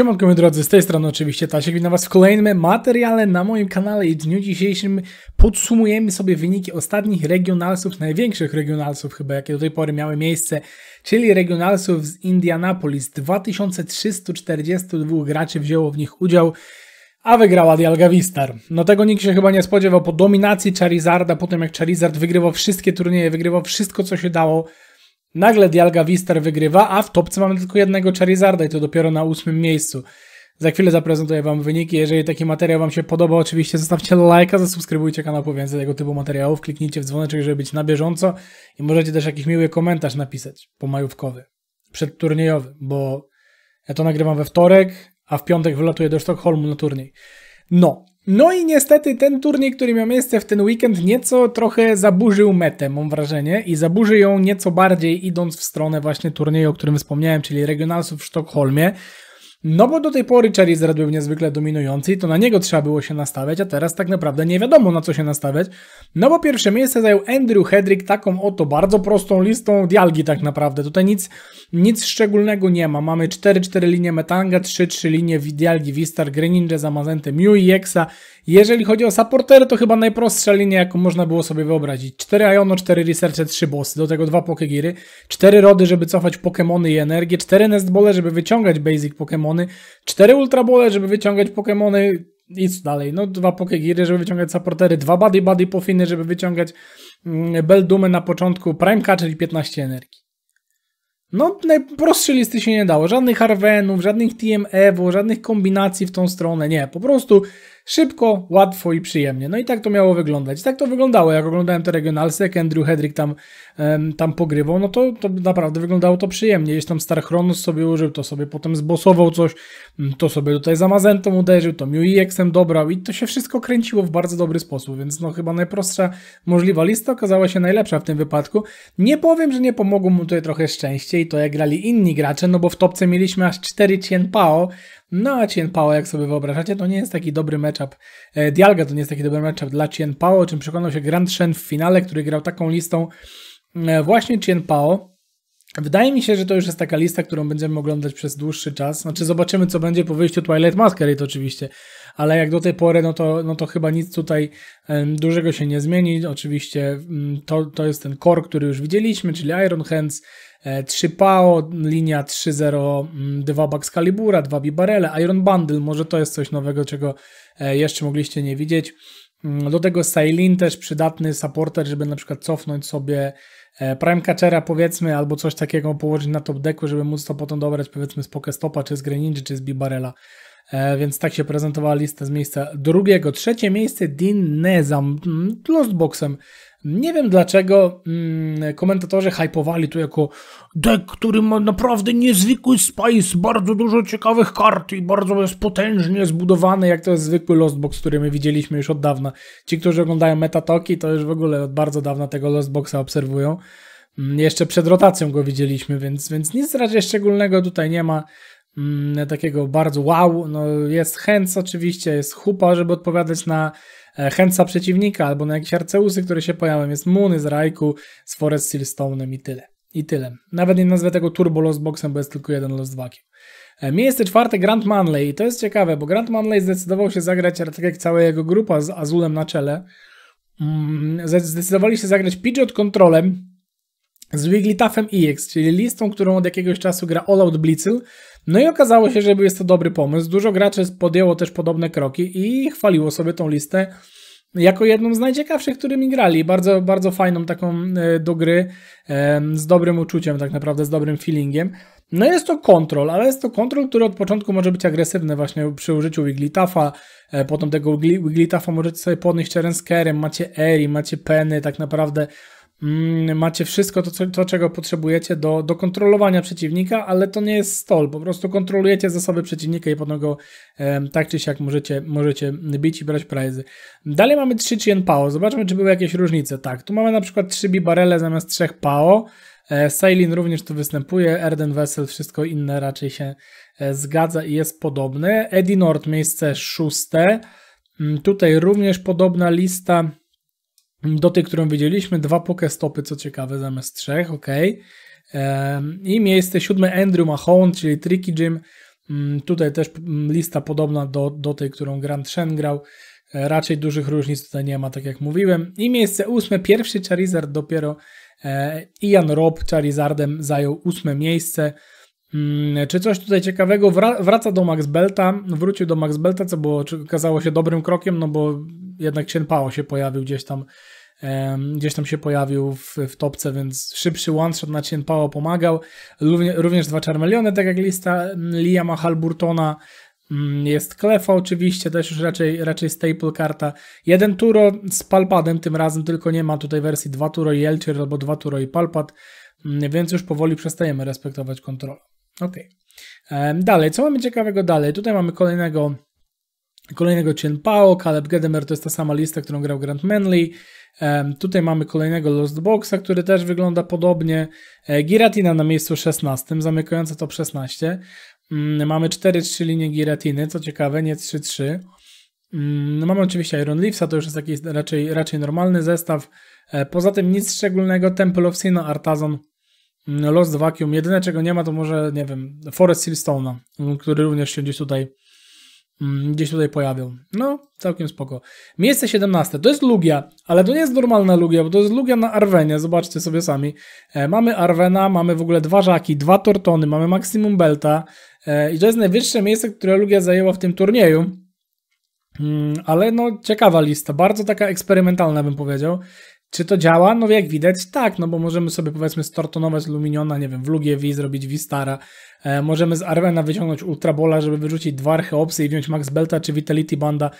Siemanko moi drodzy, z tej strony oczywiście Tasiek, witam Was w kolejnym materiale na moim kanale i w dniu dzisiejszym podsumujemy sobie wyniki ostatnich regionalsów, największych regionalsów chyba, jakie do tej pory miały miejsce, czyli regionalsów z Indianapolis. 2342 graczy wzięło w nich udział, a wygrała Dialga Vistar. No tego nikt się chyba nie spodziewał po dominacji Charizarda, po tym jak Charizard wygrywał wszystkie turnieje, wygrywał wszystko co się dało, Nagle Dialga Vister wygrywa, a w topce mamy tylko jednego Charizarda i to dopiero na ósmym miejscu. Za chwilę zaprezentuję Wam wyniki. Jeżeli taki materiał Wam się podoba, oczywiście zostawcie lajka, zasubskrybujcie kanał po więcej tego typu materiałów, kliknijcie w dzwoneczek, żeby być na bieżąco i możecie też jakiś miły komentarz napisać, majówkowy, przedturniejowy, bo ja to nagrywam we wtorek, a w piątek wylatuję do Sztokholmu na turniej. No, no i niestety ten turniej, który miał miejsce w ten weekend, nieco trochę zaburzył metę, mam wrażenie, i zaburzy ją nieco bardziej idąc w stronę właśnie turnieju, o którym wspomniałem, czyli Regionalsów w Sztokholmie. No bo do tej pory Cherry Zred był niezwykle dominujący i to na niego trzeba było się nastawiać, a teraz tak naprawdę nie wiadomo na co się nastawiać. No bo pierwsze miejsce zajął Andrew Hedrick taką oto bardzo prostą listą dialgi tak naprawdę. Tutaj nic, nic szczególnego nie ma. Mamy 4-4 linie Metanga, 3-3 linie dialgi Vistar, Greninja, Zamazente, Mew i Exa jeżeli chodzi o supportery, to chyba najprostsza linia, jaką można było sobie wyobrazić. 4 Iono, 4 Researche, 3 bossy, do tego 2 Pokegiry, 4 Rody, żeby cofać Pokémony i energię, 4 Nestbole, żeby wyciągać Basic Pokémony, 4 Ultrabole, żeby wyciągać Pokémony i co dalej. No, 2 Pokegiry, żeby wyciągać supportery, 2 Buddy Buddy Pofiny, żeby wyciągać mm, dumę na początku, Prime Catcher i 15 energii. No, najprostsze listy się nie dało. Żadnych Harvenów, żadnych TM Evo, żadnych kombinacji w tą stronę. Nie, po prostu Szybko, łatwo i przyjemnie. No i tak to miało wyglądać. I tak to wyglądało. Jak oglądałem te regionalsy, jak Andrew Hedrick tam, um, tam pogrywał, no to, to naprawdę wyglądało to przyjemnie. Jeśli tam Starchronus sobie użył, to sobie potem zbosował coś, mm, to sobie tutaj z Amazentą uderzył, to MUIX-em dobrał i to się wszystko kręciło w bardzo dobry sposób, więc no chyba najprostsza możliwa lista okazała się najlepsza w tym wypadku. Nie powiem, że nie pomogło mu tutaj trochę szczęście i to jak grali inni gracze, no bo w topce mieliśmy aż 4 Cien Pao, no a Cien Pao, jak sobie wyobrażacie, to nie jest taki dobry matchup. E, Dialga to nie jest taki dobry matchup dla Cien Pao, o czym przekonał się Grand Shen w finale, który grał taką listą e, właśnie Cien Pao. Wydaje mi się, że to już jest taka lista, którą będziemy oglądać przez dłuższy czas. Znaczy, zobaczymy, co będzie po wyjściu Twilight Masquerade, oczywiście ale jak do tej pory, no to, no to chyba nic tutaj dużego się nie zmieni. Oczywiście mm, to, to jest ten core, który już widzieliśmy, czyli Iron Hands, 3 e, PAO, linia 3.0, 2 Baxcalibura, 2 Bibarele, Iron Bundle, może to jest coś nowego, czego e, jeszcze mogliście nie widzieć. Mm, do tego Sailin też przydatny supporter, żeby na przykład cofnąć sobie e, Prime Catchera powiedzmy, albo coś takiego położyć na top decku, żeby móc to potem dobrać powiedzmy z Pokestopa, czy z Greninja, czy z Bibarela. E, więc tak się prezentowała lista z miejsca drugiego. Trzecie miejsce Dean Nezam, mm, Boxem. Nie wiem dlaczego mm, komentatorzy hypowali tu jako deck, który ma naprawdę niezwykły spice, bardzo dużo ciekawych kart i bardzo jest potężnie zbudowany, jak to jest zwykły Box, który my widzieliśmy już od dawna. Ci, którzy oglądają Metatoki, to już w ogóle od bardzo dawna tego Lost Boxa obserwują. Mm, jeszcze przed rotacją go widzieliśmy, więc, więc nic raczej szczególnego tutaj nie ma. Mm, takiego bardzo wow. No, jest chęć oczywiście, jest hupa, żeby odpowiadać na chęca e, przeciwnika albo na jakieś arceusy, które się pojawią. Jest Moony z Raiku, z Forest Sealstone'em i tyle. I tyle. Nawet nie nazwę tego Turbo Lost Boxem, bo jest tylko jeden Lost Vacuum. E, miejsce czwarte Grant Manley i to jest ciekawe, bo Grant Manley zdecydował się zagrać, tak jak cała jego grupa z Azulem na czele, mm, zdecydowali się zagrać Pidgeot Controlem, z Wigglytuffem EX, czyli listą, którą od jakiegoś czasu gra All Out Blitzel. No i okazało się, że jest to dobry pomysł. Dużo graczy podjęło też podobne kroki i chwaliło sobie tą listę jako jedną z najciekawszych, którymi grali. Bardzo, bardzo fajną taką e, do gry, e, z dobrym uczuciem tak naprawdę, z dobrym feelingiem. No jest to kontrol, ale jest to kontrol, który od początku może być agresywny właśnie przy użyciu Wigglytuffa, e, potem tego Wigglytuffa możecie sobie podnieść teren macie Eri, macie Penny tak naprawdę Mm, macie wszystko to, to, czego potrzebujecie do, do kontrolowania przeciwnika, ale to nie jest stol, po prostu kontrolujecie zasoby przeciwnika i potem go e, tak czy siak możecie, możecie bić i brać prizy. Dalej mamy 3 chien pao, zobaczmy czy były jakieś różnice, tak, tu mamy na przykład 3 bibarele zamiast 3 pao, e, Sailin również tu występuje, Erden Vessel, wszystko inne raczej się e, zgadza i jest podobne, Edinord miejsce szóste, mm, tutaj również podobna lista do tej, którą widzieliśmy, dwa pokestopy, co ciekawe, zamiast trzech, ok. I miejsce siódme Andrew Mahone, czyli Tricky Jim. Mm, tutaj też mm, lista podobna do, do tej, którą Grant Shen grał. E, raczej dużych różnic tutaj nie ma, tak jak mówiłem. I miejsce ósme, pierwszy Charizard dopiero e, Ian Robb Charizardem zajął ósme miejsce. Mm, czy coś tutaj ciekawego? Wraca do Max Belta, wrócił do Max Belta, co było, okazało się dobrym krokiem, no bo jednak Pao się pojawił gdzieś tam, gdzieś tam się pojawił w, w topce, więc szybszy one-shot na Pao pomagał. również dwa czarmeliony, tak jak lista Liama Halburtona, mm, jest Klefa oczywiście, też już raczej, raczej staple karta. Jeden Turo z Palpadem tym razem, tylko nie ma tutaj wersji 2 Turo i Elcher, albo 2 Turo i Palpad, mm, więc już powoli przestajemy respektować kontrolę. Ok. Dalej, co mamy ciekawego dalej? Tutaj mamy kolejnego Kolejnego Cien Pao, Caleb Gedemer to jest ta sama lista, którą grał Grant Manley. Um, tutaj mamy kolejnego Lost Boxa, który też wygląda podobnie. E, Giratina na miejscu 16, zamykająca top 16. Um, mm, mamy 4-3 linie Giratiny, co ciekawe, nie 3-3. Um, mm, no mamy oczywiście Iron Leafsa, to już jest taki raczej, raczej normalny zestaw. E, poza tym nic szczególnego, Temple of Sina, Artazon, mm, Lost Vacuum. Jedyne czego nie ma to może, nie wiem, Forest Silstona, który również się gdzieś tutaj Mm, gdzieś tutaj pojawią. No, całkiem spoko. Miejsce 17, to jest Lugia, ale to nie jest normalna Lugia, bo to jest Lugia na Arwenie, zobaczcie sobie sami. E, mamy Arwena, mamy w ogóle dwa Żaki, dwa Tortony, mamy Maximum Belta e, i to jest najwyższe miejsce, które Lugia zajęła w tym turnieju. Mm, ale no, ciekawa lista, bardzo taka eksperymentalna bym powiedział. Czy to działa? No jak widać, tak, no bo możemy sobie powiedzmy stortonować Luminiona, nie wiem, w Lugie V zrobić Vistara, e, możemy z Arvena wyciągnąć Ultrabola, żeby wyrzucić dwa Archeopsy i wziąć Max Belta czy Vitality Banda.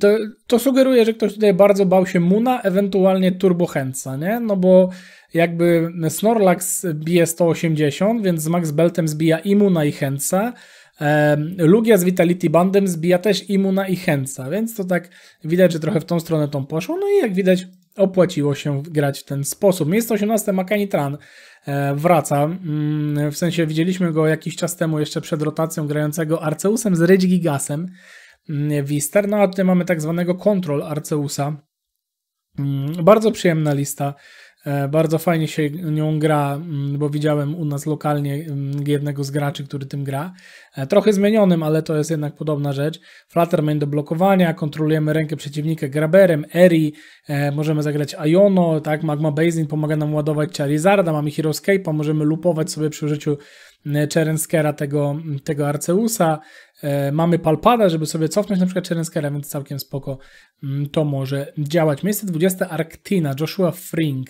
To, to sugeruje, że ktoś tutaj bardzo bał się Muna, ewentualnie Turbo Hensa, nie? No bo jakby Snorlax bije 180, więc z Max Beltem zbija i Muna i Hensa, e, Lugia z Vitality Bandem zbija też Imuna i Hensa, więc to tak widać, że trochę w tą stronę tą poszło. No i jak widać, opłaciło się grać w ten sposób. Miejsce 18 Makani Tran e, wraca. Mm, w sensie widzieliśmy go jakiś czas temu jeszcze przed rotacją grającego Arceusem z Rydź Gigasem mm, Wister. No a tutaj mamy tak zwanego Control Arceusa. Mm, bardzo przyjemna lista E, bardzo fajnie się nią gra, mm, bo widziałem u nas lokalnie mm, jednego z graczy, który tym gra. E, trochę zmienionym, ale to jest jednak podobna rzecz. Flutterman do blokowania, kontrolujemy rękę przeciwnika graberem, Eri, e, możemy zagrać Iono, tak, Magma Basin pomaga nam ładować Charizarda, mamy Heroescape'a, możemy lupować sobie przy użyciu Czerenskera tego, tego Arceusa. E, mamy Palpada, żeby sobie cofnąć na przykład Czerenskera, więc całkiem spoko mm, to może działać. Miejsce 20 Arktina, Joshua Frink.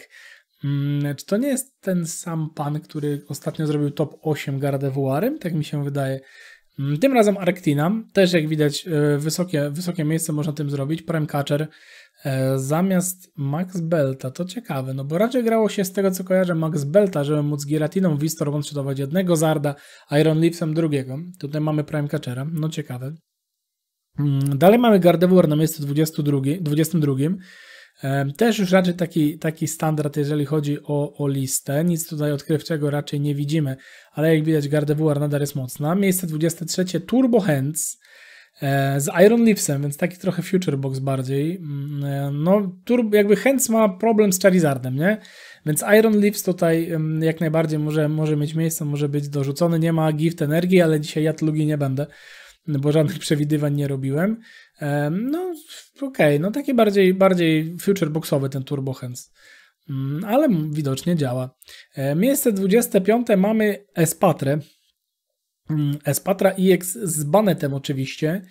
Mm, czy to nie jest ten sam pan, który ostatnio zrobił top 8 Gardevoirem? Tak mi się wydaje. Mm, tym razem Arktina, też jak widać e, wysokie, wysokie miejsce można tym zrobić. Prem Catcher E, zamiast Max Belta, to ciekawe, no bo raczej grało się z tego, co kojarzę Max Belta, żeby móc Giratiną Vistor łączyć jednego Zarda, Iron Leafsem drugiego. Tutaj mamy Prime Catchera, no ciekawe. Mm, dalej mamy Gardevoir na miejscu 22, 22. E, też już raczej taki, taki standard, jeżeli chodzi o, o listę. Nic tutaj odkrywczego raczej nie widzimy, ale jak widać Gardevoir nadal jest mocna. Miejsce 23 Turbo Hands. E, z Iron Leafsem, więc taki trochę Future Box bardziej. Mm, e, no, turbo, jakby Hens ma problem z Charizardem, nie? Więc Iron Leaves tutaj mm, jak najbardziej może, może mieć miejsce, może być dorzucony. Nie ma gift energii, ale dzisiaj ja tlugi nie będę, bo żadnych przewidywań nie robiłem. E, no, okej, okay, no taki bardziej, bardziej Future Boxowy ten Turbo Hens. Mm, ale widocznie działa. Miejsce 25 mamy Espatre. Mm, Espatra IX z banetem oczywiście.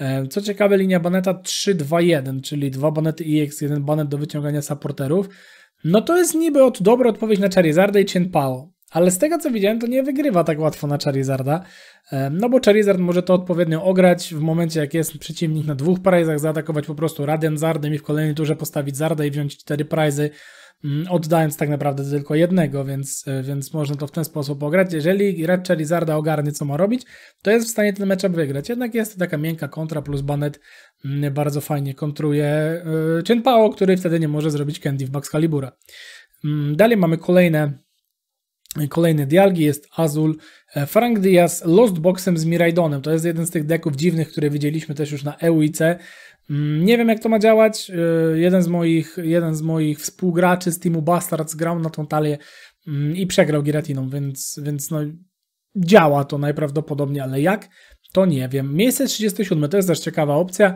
E, co ciekawe, linia baneta 3-2-1, czyli dwa banety IX, jeden banet do wyciągania supporterów. No to jest niby od, dobra odpowiedź na Charizarda i Pao. Ale z tego co widziałem, to nie wygrywa tak łatwo na Charizarda. E, no bo Charizard może to odpowiednio ograć w momencie, jak jest przeciwnik na dwóch prajzach, zaatakować po prostu Radian Zardem i w kolejnej turze postawić Zarda i wziąć cztery prajzy. Mm, oddając tak naprawdę tylko jednego, więc, e, więc można to w ten sposób ograć. Jeżeli gracz Lizarda ogarnie, co ma robić, to jest w stanie ten mecz wygrać. Jednak jest to taka miękka kontra plus banet mm, bardzo fajnie kontruje e, Pao, który wtedy nie może zrobić Candy w Baxcalibura. Mm, dalej mamy kolejne Kolejne dialgi jest Azul, e, Frank Diaz, Lost Boxem z Miraidonem. To jest jeden z tych deków dziwnych, które widzieliśmy też już na EUIC, Mm, nie wiem, jak to ma działać. Y, jeden z moich, jeden z moich współgraczy z teamu Bastards grał na tą talię mm, i przegrał Giratiną, więc, więc no, działa to najprawdopodobniej, ale jak? To nie wiem. Miejsce 37 to jest też ciekawa opcja,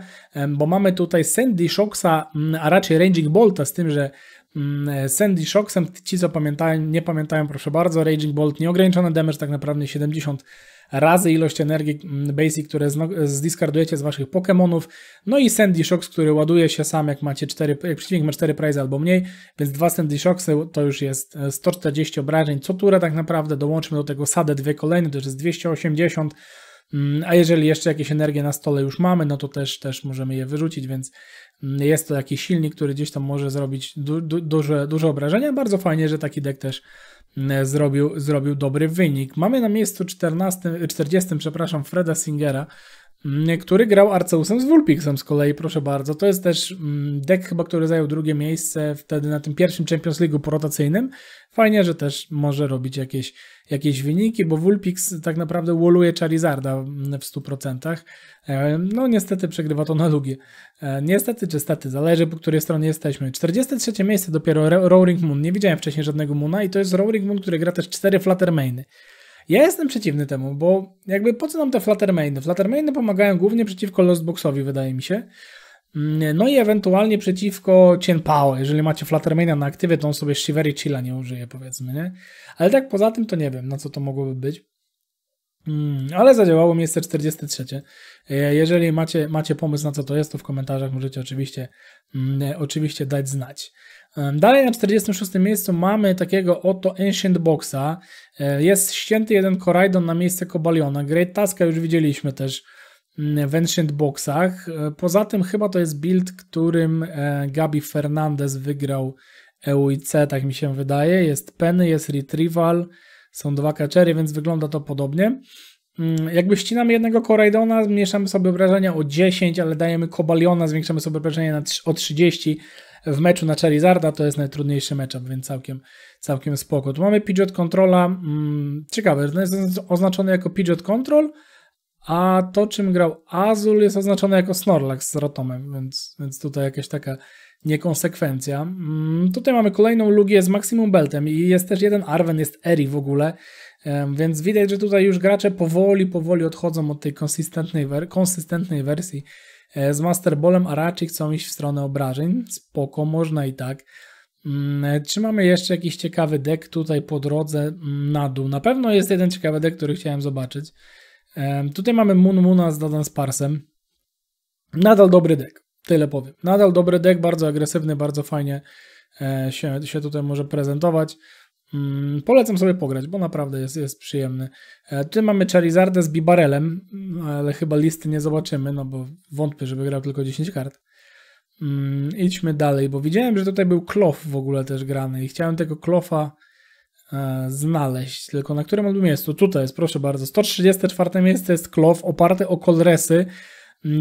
bo mamy tutaj Sandy Shoxa, mm, a raczej Ranging Bolta, z tym, że Mm, e, Sandy Shocksem, ci co pamiętają, nie pamiętają, proszę bardzo, Raging Bolt nieograniczony damage, tak naprawdę 70 razy ilość energii mm, basic, które zdiskardujecie z waszych Pokémonów. No i Sandy Shocks, który ładuje się sam, jak macie 4, jak przeciwnik ma 4 prize albo mniej, więc dwa Sandy Shocksy to już jest 140 e, obrażeń co turę tak naprawdę. Dołączmy do tego Sadę dwie kolejne, to już jest 280. Mm, a jeżeli jeszcze jakieś energie na stole już mamy, no to też, też możemy je wyrzucić, więc jest to jakiś silnik, który gdzieś tam może zrobić du, du, duże, duże obrażenia. Bardzo fajnie, że taki deck też mm, zrobił, zrobił dobry wynik. Mamy na miejscu 14, 40, przepraszam, Freda Singera, który grał Arceusem z Vulpixem z kolei, proszę bardzo. To jest też mm, deck chyba, który zajął drugie miejsce wtedy na tym pierwszym Champions League porotacyjnym. Fajnie, że też może robić jakieś, jakieś wyniki, bo Vulpix tak naprawdę woluje Charizarda mm, w 100%. E, no niestety przegrywa to na lugie. E, niestety czy stety, zależy po której stronie jesteśmy. 43 miejsce dopiero Roaring Moon. Nie widziałem wcześniej żadnego Moona i to jest Roaring Moon, który gra też 4 Fluttermainy. Ja jestem przeciwny temu, bo jakby po co nam te Fluttermainy? Fluttermainy pomagają głównie przeciwko Lostboxowi, wydaje mi się. Mm, no i ewentualnie przeciwko Cienpao. Jeżeli macie Fluttermaina na aktywie, to on sobie Shivery Chilla nie użyje, powiedzmy, nie? Ale tak poza tym to nie wiem, na co to mogłoby być. Mm, ale zadziałało miejsce 43. E, jeżeli macie, macie pomysł na co to jest, to w komentarzach możecie oczywiście, mm, e, oczywiście dać znać. Dalej na 46 miejscu mamy takiego oto Ancient Boxa. E, jest ścięty jeden Koraidon na miejsce Kobaliona. Great Taska już widzieliśmy też mm, w Ancient Boxach. E, poza tym chyba to jest build, którym e, Gabi Fernandez wygrał EUIC, tak mi się wydaje. Jest Penny, jest Retrieval, są dwa catchery, więc wygląda to podobnie. Mm, jakby ścinamy jednego Koraidona, zmniejszamy sobie obrażenia o 10, ale dajemy Kobaliona, zwiększamy sobie obrażenia o 30, w meczu na Charizarda to jest najtrudniejszy matchup, więc całkiem, całkiem spoko. Tu mamy Pidgeot Controla, mm, ciekawe, no jest oznaczony jako Pidgeot Control, a to czym grał Azul jest oznaczone jako Snorlax z Rotomem, więc, więc tutaj jakaś taka niekonsekwencja. Mm, tutaj mamy kolejną Lugię z Maximum Beltem i jest też jeden Arwen, jest Eri w ogóle, więc widać, że tutaj już gracze powoli, powoli odchodzą od tej konsystentnej, konsystentnej wersji E, z Masterbolem, a raczej chcą iść w stronę obrażeń. Spoko, można i tak. Mm, e, czy mamy jeszcze jakiś ciekawy deck tutaj po drodze mm, na dół? Na pewno jest jeden ciekawy deck, który chciałem zobaczyć. E, tutaj mamy Moon Moona z Dadan Sparsem. Nadal dobry deck, tyle powiem. Nadal dobry deck, bardzo agresywny, bardzo fajnie się, się tutaj może prezentować. Mm, polecam sobie pograć, bo naprawdę jest, jest przyjemny. E, tu mamy Charizarda z Bibarelem, mm, ale chyba listy nie zobaczymy, no bo wątpię, żeby grał tylko 10 kart. Mm, idźmy dalej, bo widziałem, że tutaj był Klof w ogóle też grany i chciałem tego Klofa e, znaleźć, tylko na którym on miejsce? Tutaj jest, proszę bardzo. 134 miejsce jest Klof oparty o Kolresy,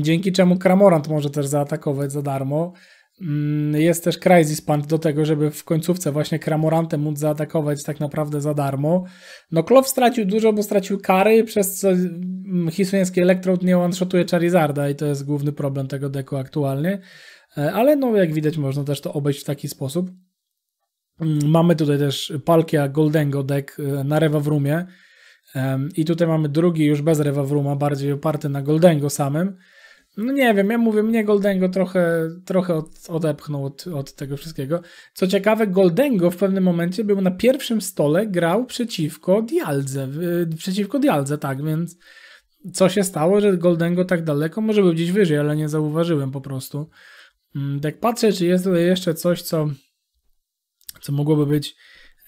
dzięki czemu Kramorant może też zaatakować za darmo. Mm, jest też Crisis Punch do tego, żeby w końcówce właśnie Kramorantem móc zaatakować tak naprawdę za darmo. No klof stracił dużo, bo stracił kary, przez co mm, hiszpański Electrode nie one-shotuje Charizarda i to jest główny problem tego deku aktualnie. E, ale no jak widać można też to obejść w taki sposób. Mm, mamy tutaj też Palkia Goldengo deck e, na Rumie. i tutaj mamy drugi już bez Rewawruma, bardziej oparty na Goldengo samym. No nie wiem, ja mówię, mnie Goldengo trochę, trochę od, odepchnął od, od tego wszystkiego. Co ciekawe, Goldengo w pewnym momencie był na pierwszym stole, grał przeciwko Dialdze, yy, przeciwko Dialze, tak, więc co się stało, że Goldengo tak daleko? Może był gdzieś wyżej, ale nie zauważyłem po prostu. Mm, jak patrzę, czy jest tutaj jeszcze coś, co, co mogłoby być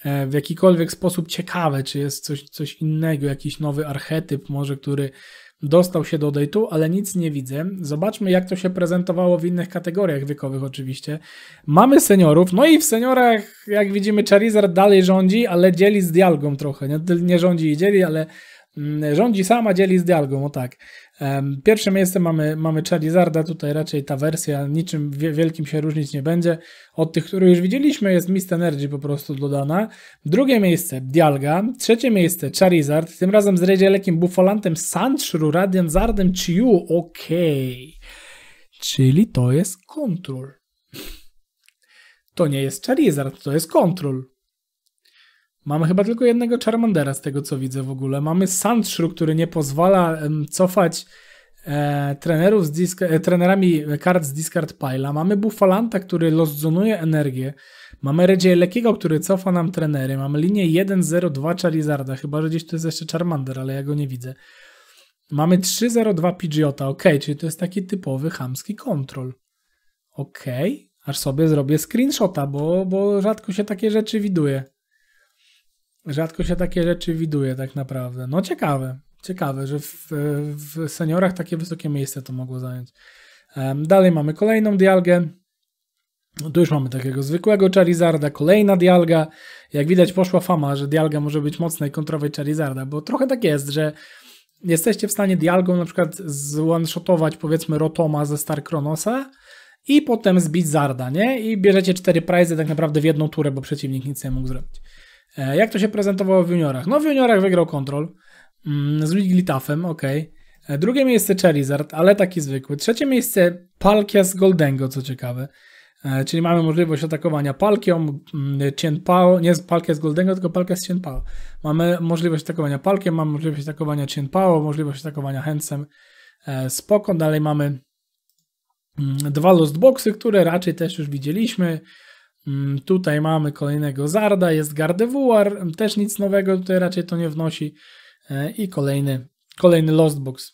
e, w jakikolwiek sposób ciekawe, czy jest coś, coś innego, jakiś nowy archetyp może, który Dostał się do date'u, ale nic nie widzę. Zobaczmy, jak to się prezentowało w innych kategoriach wiekowych oczywiście. Mamy seniorów, no i w seniorach, jak widzimy, Charizard dalej rządzi, ale dzieli z Dialgą trochę. Nie, nie rządzi i dzieli, ale Mm, rządzi sama, dzieli z dialgą, o tak. Pierwsze miejsce mamy, mamy Charizarda, tutaj raczej ta wersja niczym wielkim się różnić nie będzie. Od tych, które już widzieliśmy jest Mist Energy po prostu dodana. Drugie miejsce Dialga, trzecie miejsce Charizard, tym razem z Regielekiem, Bufalantem, Sandshrew, Radianzardem, Chiu. okej. Okay. Czyli to jest Control. To nie jest Charizard, to jest Control. Mamy chyba tylko jednego Charmandera z tego co widzę w ogóle. Mamy Sandshrew, który nie pozwala cofać e, trenerów z disk, e, trenerami kart z discard pile'a. Mamy Bufalanta, który loszonuje energię. Mamy Redzie Lekiego, który cofa nam trenery. Mamy linię 1-0-2 Charizarda. Chyba, że gdzieś to jest jeszcze Charmander, ale ja go nie widzę. Mamy 3-0-2 Pidgeota. Ok, czyli to jest taki typowy hamski kontrol. Ok, aż sobie zrobię screenshota, bo, bo rzadko się takie rzeczy widuje. Rzadko się takie rzeczy widuje tak naprawdę. No ciekawe, ciekawe, że w, w seniorach takie wysokie miejsce to mogło zająć. Dalej mamy kolejną dialgę. No tu już mamy takiego zwykłego Charizarda, kolejna dialga. Jak widać poszła fama, że dialga może być mocnej kontrowej Charizarda, bo trochę tak jest, że jesteście w stanie dialgą na przykład zone-shotować powiedzmy Rotoma ze Star Kronosa i potem zbić Zarda, nie? I bierzecie cztery prize tak naprawdę w jedną turę, bo przeciwnik nic nie mógł zrobić. E, jak to się prezentowało w juniorach? No w juniorach wygrał kontrol mm, z Liglitafem, ok. E, drugie miejsce Cherizard, ale taki zwykły. Trzecie miejsce Palkia z Goldengo, co ciekawe. E, czyli mamy możliwość atakowania Palkią, Cienpao, nie Palkia z Goldengo, tylko Palkia z Cienpao. Mamy możliwość atakowania Palkiem, mamy możliwość atakowania Cienpao, możliwość atakowania Hensem. Spoko, dalej mamy mm, dwa Lost Boxy, które raczej też już widzieliśmy. Mm, tutaj mamy kolejnego Zarda, jest Gardevoir, też nic nowego, tutaj raczej to nie wnosi. E, I kolejny, kolejny Lost Box.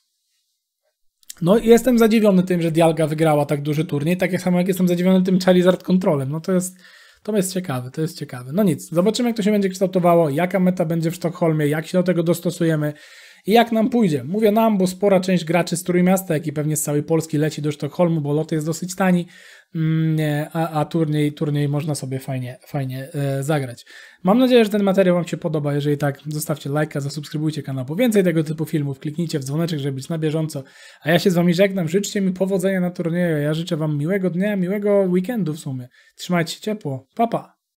No i jestem zadziwiony tym, że Dialga wygrała tak duży turniej, tak samo jak jestem zadziwiony tym Charizard Controlem. No to jest, to jest ciekawe, to jest ciekawe. No nic, zobaczymy jak to się będzie kształtowało, jaka meta będzie w Sztokholmie, jak się do tego dostosujemy i jak nam pójdzie. Mówię nam, bo spora część graczy z Trójmiasta, jak i pewnie z całej Polski leci do Sztokholmu, bo lot jest dosyć tani, Mm, a, a turniej, turniej można sobie fajnie, fajnie e, zagrać. Mam nadzieję, że ten materiał Wam się podoba. Jeżeli tak, zostawcie lajka, zasubskrybujcie kanał po więcej tego typu filmów, kliknijcie w dzwoneczek, żeby być na bieżąco. A ja się z Wami żegnam, życzcie mi powodzenia na turnieju. Ja życzę Wam miłego dnia, miłego weekendu w sumie. Trzymajcie się ciepło. Pa, pa!